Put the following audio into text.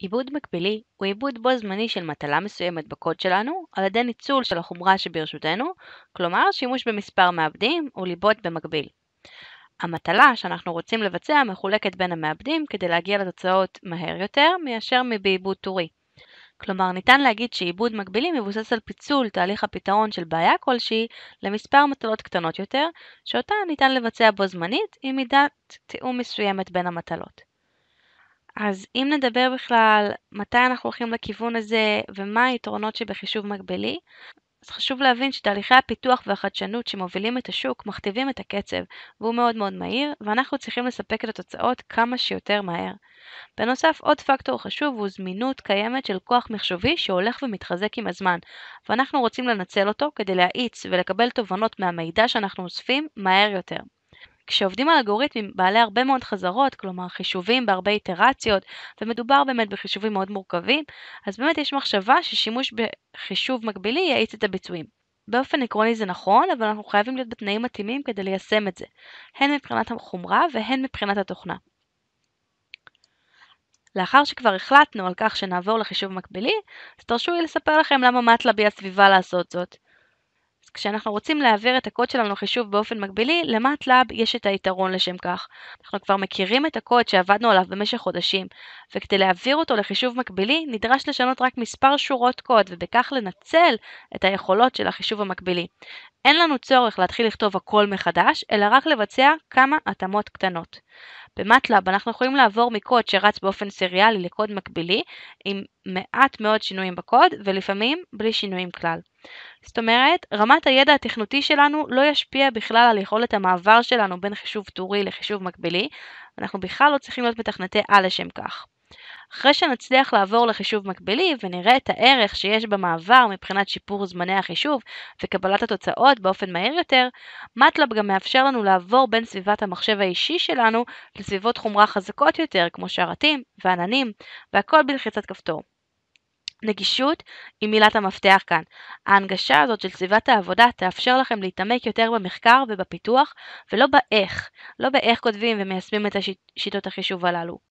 עיבוד מקבילי הוא עיבוד בו זמני של מטלה מסוימת בקוד שלנו על ידי ניצול של החומרה שברשותנו, כלומר שימוש במספר מעבדים וליבות במקביל. המטלה שאנחנו רוצים לבצע מחולקת בין המעבדים כדי להגיע לתוצאות מהר יותר מאשר מבעיבוד טורי. כלומר, ניתן להגיד שעיבוד מקבילי מבוסס על פיצול תהליך הפתרון של בעיה כלשהי למספר מטלות קטנות יותר, שאותה ניתן לבצע בו זמנית עם מידת תיאום מסוימת בין המטלות. אז אם נדבר בכלל מתי אנחנו הולכים לכיוון הזה ומה היתרונות שבחישוב מקבילי, אז חשוב להבין שתהליכי הפיתוח והחדשנות שמובילים את השוק מכתיבים את הקצב, והוא מאוד מאוד מהיר, ואנחנו צריכים לספק את התוצאות כמה שיותר מהר. בנוסף, עוד פקטור חשוב הוא זמינות קיימת של כוח מחשובי שהולך ומתחזק עם הזמן, ואנחנו רוצים לנצל אותו כדי להאיץ ולקבל תובנות מהמידע שאנחנו אוספים מהר יותר. כשעובדים על אלגוריתמים בעלי הרבה מאוד חזרות, כלומר חישובים בהרבה איטרציות, ומדובר באמת בחישובים מאוד מורכבים, אז באמת יש מחשבה ששימוש בחישוב מקבילי יאיץ את הביצועים. באופן עקרוני זה נכון, אבל אנחנו חייבים להיות בתנאים מתאימים כדי ליישם את זה, הן מבחינת החומרה והן מבחינת התוכנה. לאחר שכבר החלטנו על כך שנעבור לחישוב מקבילי, אז תרשו לי לספר לכם למה מטלב היא הסביבה לעשות זאת. כשאנחנו רוצים להעביר את הקוד שלנו לחישוב באופן מקבילי, למטלאב יש את היתרון לשם כך. אנחנו כבר מכירים את הקוד שעבדנו עליו במשך חודשים, וכדי להעביר אותו לחישוב מקבילי, נדרש לשנות רק מספר שורות קוד, ובכך לנצל את היכולות של החישוב המקבילי. אין לנו צורך להתחיל לכתוב הכל מחדש, אלא רק לבצע כמה התאמות קטנות. במטלאב אנחנו יכולים לעבור מקוד שרץ באופן סריאלי לקוד מקבילי עם מעט מאוד שינויים בקוד ולפעמים בלי שינויים כלל. זאת אומרת, רמת הידע התכנותי שלנו לא ישפיע בכלל על יכולת המעבר שלנו בין חישוב טורי לחישוב מקבילי, אנחנו בכלל לא צריכים להיות מתכנתי על לשם כך. אחרי שנצליח לעבור לחישוב מקבילי ונראה את הערך שיש במעבר מבחינת שיפור זמני החישוב וקבלת התוצאות באופן מהיר יותר, מטלב גם מאפשר לנו לעבור בין סביבת המחשב האישי שלנו לסביבות חומרה חזקות יותר כמו שרתים ועננים, והכל בלחיצת כפתור. נגישות היא מילת המפתח כאן. ההנגשה הזאת של סביבת העבודה תאפשר לכם להתעמק יותר במחקר ובפיתוח, ולא באיך, לא באיך כותבים ומיישמים את השיטות החישוב הללו.